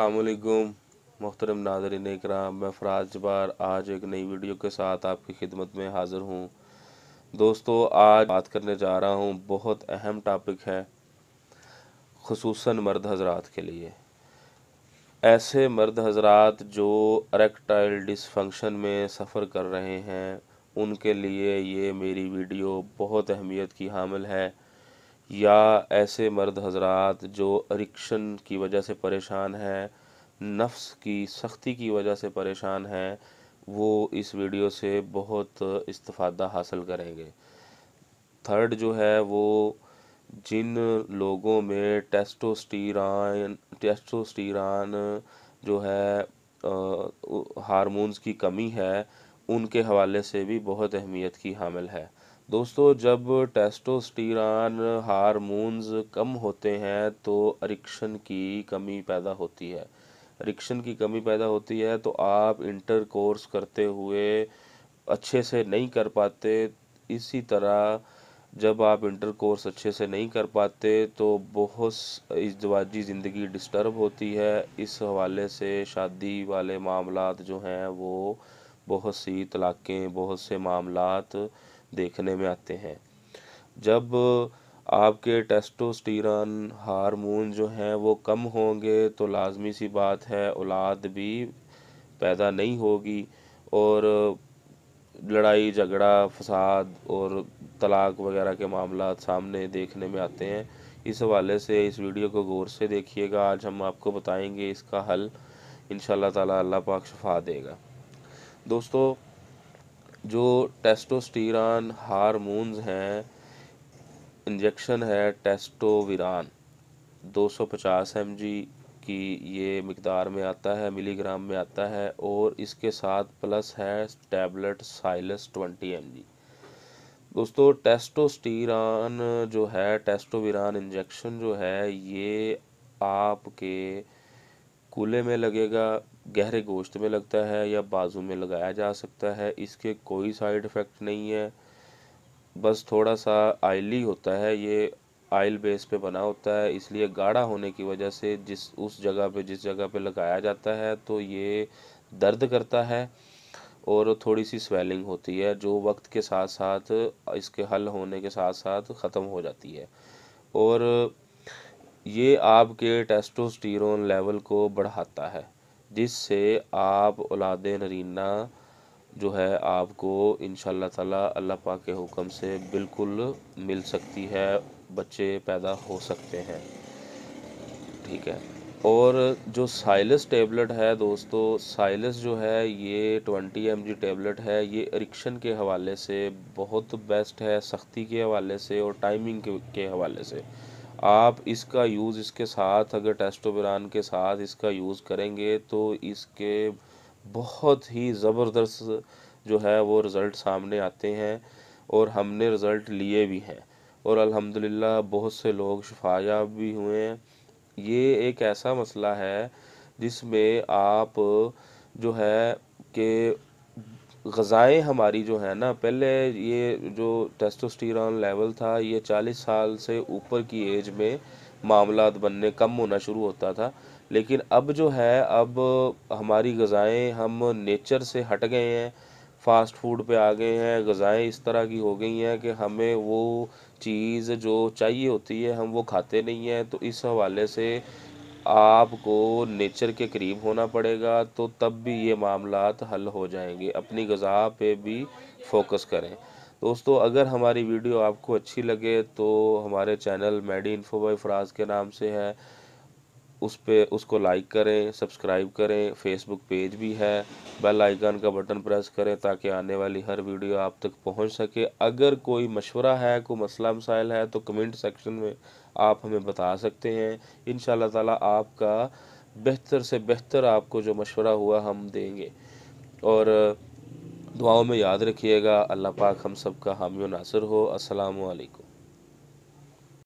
अल्लाम मोहतरम नाजरिन कराम मैं फराज जबार आज एक नई वीडियो के साथ आपकी खिदमत में हाज़िर हूँ दोस्तों आज बात करने जा रहा हूँ बहुत अहम टॉपिक है खसूस मर्द हजरात के लिए ऐसे मर्द हजरात जो अरेक्टाइल डिसफंक्शन में सफ़र कर रहे हैं उनके लिए ये मेरी वीडियो बहुत अहमियत की हामिल है या ऐसे मर्द हजरात जो अरिक्शन की वजह से परेशान हैं नफ्स की सख्ती की वजह से परेशान हैं वो इस वीडियो से बहुत इस्तफ़ादा हासिल करेंगे थर्ड जो है वो जिन लोगों में टेस्टोस्टीरान टेस्टोस्टीरान जो है हारमोन्स की कमी है उनके हवाले से भी बहुत अहमियत की हामिल है दोस्तों जब टेस्टोस्टीरान हारमोन्स कम होते हैं तो अरिक्शन की कमी पैदा होती है अरिक्शन की कमी पैदा होती है तो आप इंटरकोर्स करते हुए अच्छे से नहीं कर पाते इसी तरह जब आप इंटरकोर्स अच्छे से नहीं कर पाते तो बहुत इजवाजी ज़िंदगी डिस्टर्ब होती है इस हवाले से शादी वाले मामलात जो हैं वो बहुत सी तलाक़ें बहुत से मामला देखने में आते हैं जब आपके टेस्टोस्टिरन हार्मोन जो हैं वो कम होंगे तो लाजमी सी बात है औलाद भी पैदा नहीं होगी और लड़ाई झगड़ा फसाद और तलाक वगैरह के मामला सामने देखने में आते हैं इस हवाले से इस वीडियो को गौर से देखिएगा आज हम आपको बताएंगे इसका हल इन ताला अल्लाह पाक शफा देगा दोस्तों जो टेस्टोस्टीरान हारमोन्स हैं इंजेक्शन है टेस्टोविरान 250 सौ की ये मकदार में आता है मिलीग्राम में आता है और इसके साथ प्लस है टैबलेट साइलस 20 एम दोस्तों टेस्टोस्टीरान जो है टेस्टोविरान इंजेक्शन जो है ये आपके कूले में लगेगा गहरे गोश्त में लगता है या बाजू में लगाया जा सकता है इसके कोई साइड इफ़ेक्ट नहीं है बस थोड़ा सा आयली होता है ये आयल बेस पे बना होता है इसलिए गाढ़ा होने की वजह से जिस उस जगह पे जिस जगह पे लगाया जाता है तो ये दर्द करता है और थोड़ी सी स्वेलिंग होती है जो वक्त के साथ साथ इसके हल होने के साथ साथ ख़त्म हो जाती है और ये आपके टेस्टोस्टेरोन लेवल को बढ़ाता है जिससे आप औलाद नरीना जो है आपको इन ताला अल्लाह पाक के हुक्म से बिल्कुल मिल सकती है बच्चे पैदा हो सकते हैं ठीक है और जो साइलस टेबलेट है दोस्तों साइलस जो है ये 20 एम टेबलेट है ये इरिक्शन के हवाले से बहुत बेस्ट है सख्ती के हवाले से और टाइमिंग के हवाले से आप इसका यूज़ इसके साथ अगर टेस्टोविरान के साथ इसका यूज़ करेंगे तो इसके बहुत ही ज़बरदस्त जो है वो रिज़ल्ट सामने आते हैं और हमने रिज़ल्ट लिए भी हैं और अल्हम्दुलिल्लाह बहुत से लोग शफाया भी हुए हैं ये एक ऐसा मसला है जिसमें आप जो है कि गज़ाएँ हमारी जो है ना पहले ये जो टेस्टोस्टेरॉन लेवल था ये 40 साल से ऊपर की एज में मामला बनने कम होना शुरू होता था लेकिन अब जो है अब हमारी गज़ाएँ हम नेचर से हट गए हैं फास्ट फूड पे आ गए हैं गज़ाएँ इस तरह की हो गई हैं कि हमें वो चीज़ जो चाहिए होती है हम वो खाते नहीं हैं तो इस हवाले से आपको नेचर के करीब होना पड़ेगा तो तब भी ये मामला हल हो जाएंगे अपनी गज़ा पे भी फोकस करें दोस्तों अगर हमारी वीडियो आपको अच्छी लगे तो हमारे channel Medi Info by Fraz के नाम से है उस पर उसको लाइक करें सब्सक्राइब करें फेसबुक पेज भी है बेल आइकन का बटन प्रेस करें ताकि आने वाली हर वीडियो आप तक पहुंच सके अगर कोई मशवरा है कोई मसला मसाइल है तो कमेंट सेक्शन में आप हमें बता सकते हैं इन ताला आपका बेहतर से बेहतर आपको जो मशवरा हुआ हम देंगे और दुआओं में याद रखिएगा अल्लाह पाक हम सब का हामी नासर हो असलकम